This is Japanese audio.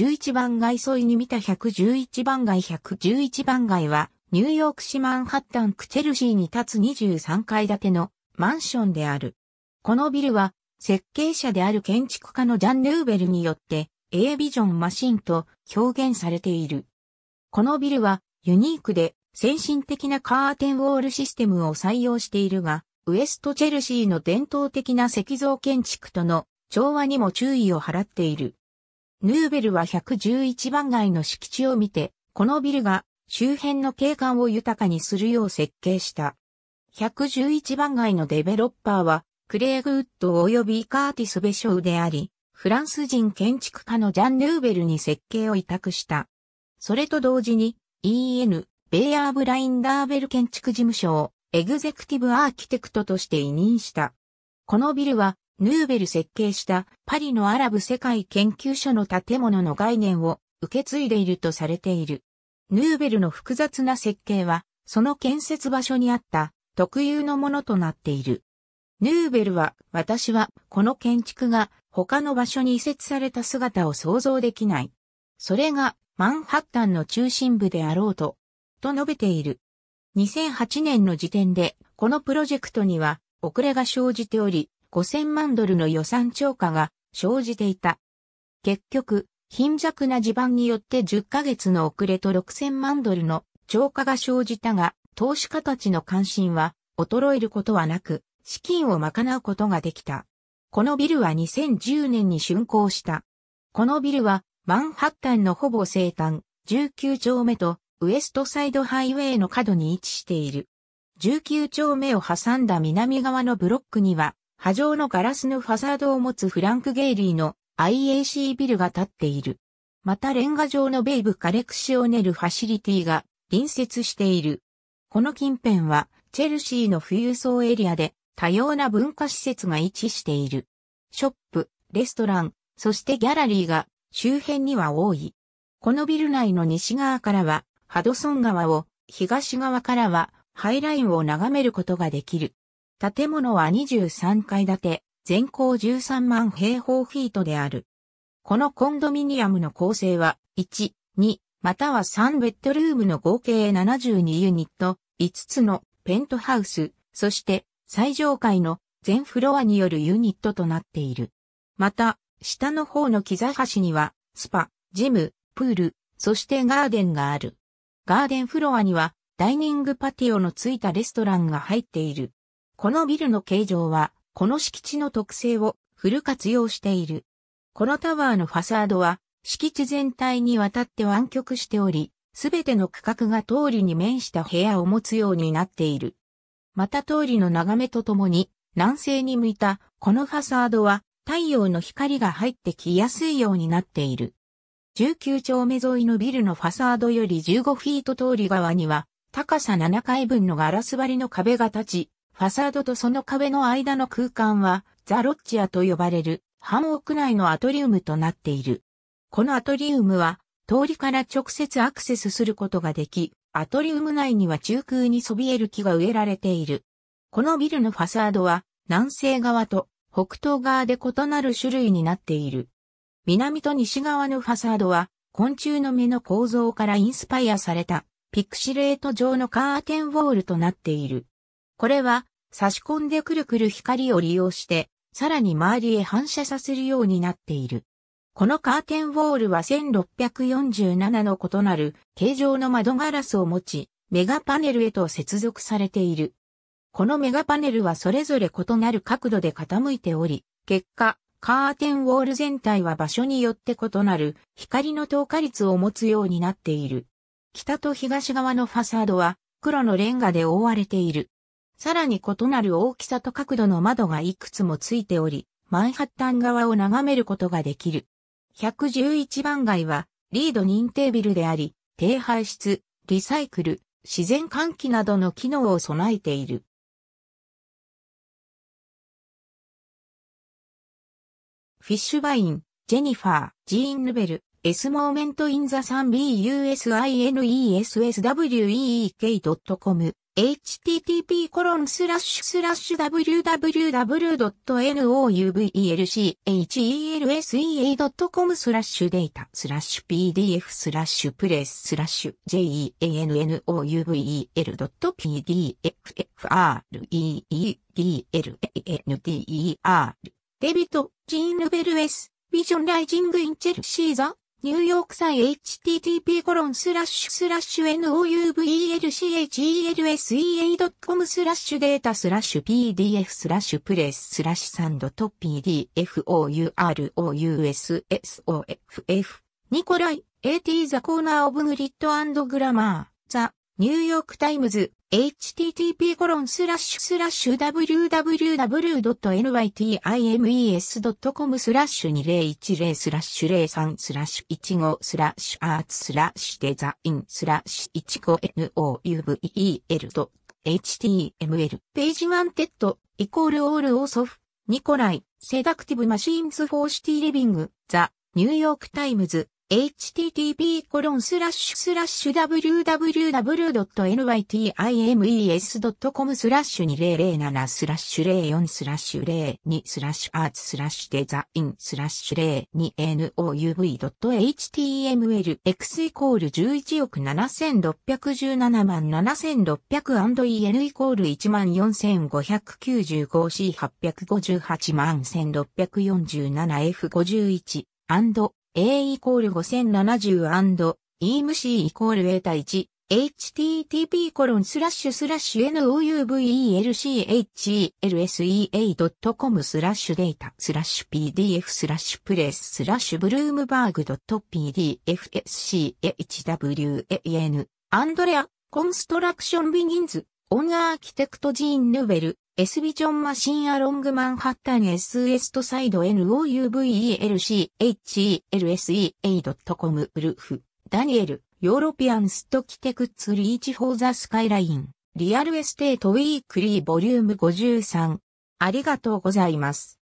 11番街沿いに見た111番街111番街は、ニューヨーク市マンハッタン区チェルシーに立つ23階建てのマンションである。このビルは、設計者である建築家のジャン・ヌーベルによって、A ビジョンマシンと表現されている。このビルは、ユニークで、先進的なカーテンウォールシステムを採用しているが、ウエストチェルシーの伝統的な石像建築との調和にも注意を払っている。ヌーベルは111番街の敷地を見て、このビルが周辺の景観を豊かにするよう設計した。111番街のデベロッパーは、クレーグウッド及びカーティス・ベショウであり、フランス人建築家のジャン・ヌーベルに設計を委託した。それと同時に、EN、ベイアー・ブラインダーベル建築事務所をエグゼクティブアーキテクトとして委任した。このビルはヌーベル設計したパリのアラブ世界研究所の建物の概念を受け継いでいるとされている。ヌーベルの複雑な設計は、その建設場所にあった特有のものとなっている。ヌーベルは、私はこの建築が他の場所に移設された姿を想像できない。それがマンハッタンの中心部であろうと、と述べている。2008年の時点で、このプロジェクトには遅れが生じており、5000万ドルの予算超過が生じていた。結局、貧弱な地盤によって10ヶ月の遅れと6000万ドルの超過が生じたが、投資家たちの関心は衰えることはなく、資金を賄うことができた。このビルは2010年に竣工した。このビルはマンハッタンのほぼ西端、19丁目とウエストサイドハイウェイの角に位置している。19丁目を挟んだ南側のブロックには波状のガラスのファサードを持つフランク・ゲイリーの IAC ビルが建っている。またレンガ状のベイブ・カレクシオネルファシリティが隣接している。この近辺はチェルシーの富裕層エリアで多様な文化施設が位置している。ショップ、レストラン、そしてギャラリーが周辺には多い。このビル内の西側からはハドソン川を、東側からはハイラインを眺めることができる。建物は23階建て、全高13万平方フィートである。このコンドミニアムの構成は、1、2、または3ベッドルームの合計72ユニット、5つのペントハウス、そして最上階の全フロアによるユニットとなっている。また、下の方の木座橋には、スパ、ジム、プール、そしてガーデンがある。ガーデンフロアには、ダイニングパティオのついたレストランが入っている。このビルの形状は、この敷地の特性をフル活用している。このタワーのファサードは、敷地全体にわたって湾曲しており、すべての区画が通りに面した部屋を持つようになっている。また通りの眺めとともに、南西に向いたこのファサードは、太陽の光が入ってきやすいようになっている。19丁目沿いのビルのファサードより15フィート通り側には、高さ7階分のガラス張りの壁が立ち、ファサードとその壁の間の空間は、ザロッチアと呼ばれる、ハン屋内のアトリウムとなっている。このアトリウムは、通りから直接アクセスすることができ、アトリウム内には中空にそびえる木が植えられている。このビルのファサードは、南西側と北東側で異なる種類になっている。南と西側のファサードは、昆虫の目の構造からインスパイアされた、ピクシレート状のカーテンウォールとなっている。これは、差し込んでくるくる光を利用して、さらに周りへ反射させるようになっている。このカーテンウォールは1647の異なる形状の窓ガラスを持ち、メガパネルへと接続されている。このメガパネルはそれぞれ異なる角度で傾いており、結果、カーテンウォール全体は場所によって異なる光の透過率を持つようになっている。北と東側のファサードは黒のレンガで覆われている。さらに異なる大きさと角度の窓がいくつもついており、マンハッタン側を眺めることができる。111番街は、リード認定ビルであり、低排出、リサイクル、自然換気などの機能を備えている。フィッシュバイン、ジェニファー、ジーン・ヌベル、エスモーメント・イン・ザ・サ3 b u s エス・ e s s w e ドット・コム。http://www.nouvlchelsea.com e スラッシュデータスラッシュ pdf スラッシュプレススラッシュ janouvel.pdffreegl.ner デビト、ジーヌベルエス、ビジョンライジングインチェルシーザニューヨークイ http コロンスラッシュスラッシュ nouvelchelse.com a スラッシュデータスラッシュ pdf スラッシュプレススラッシュサンドと p d f o u r o u s o f f ニコライ AT ザコーナーオブグリッドグラマーニューヨークタイムズ、http://www.nytimes.com スラッシュ2010スラッシュ03スラッシュ15スラッシュアーツスラッシュデザインスラッシュ 15nouvel.html ページワンテッドイコールオールオーソフニコライセダクティブマシーンズフォーシティリビングザニューヨークタイムズ http://www.nytimes.com コロンススララッッシシュュスラッシュ2007スラッシュ04スラッシュ02スラッシュアーツスラッシュデザインスラッシュ 02nouv.htmlx イコール11億7617万 7600&en イコール1万 4595c858 万 1647f51 and A イコール 5070&E m c イコールエータ1、http コロンスラッシュスラッシュ nouvelchelse.com a スラッシュデータスラッシュ pdf スラッシュプレススラッシュブルームバーグドット .pdfschwan アンドレアコンストラクションビギンズオンアーキテクトジーン・ヌベルエスビジョンマシンアロングマンハッタン S エストサイド NOUVELCHELSEA.com ウルフ、ダニエル、ヨーロピアンストキテクツリーチフォーザスカイライン、リアルエステートウィークリーボリューム53。ありがとうございます。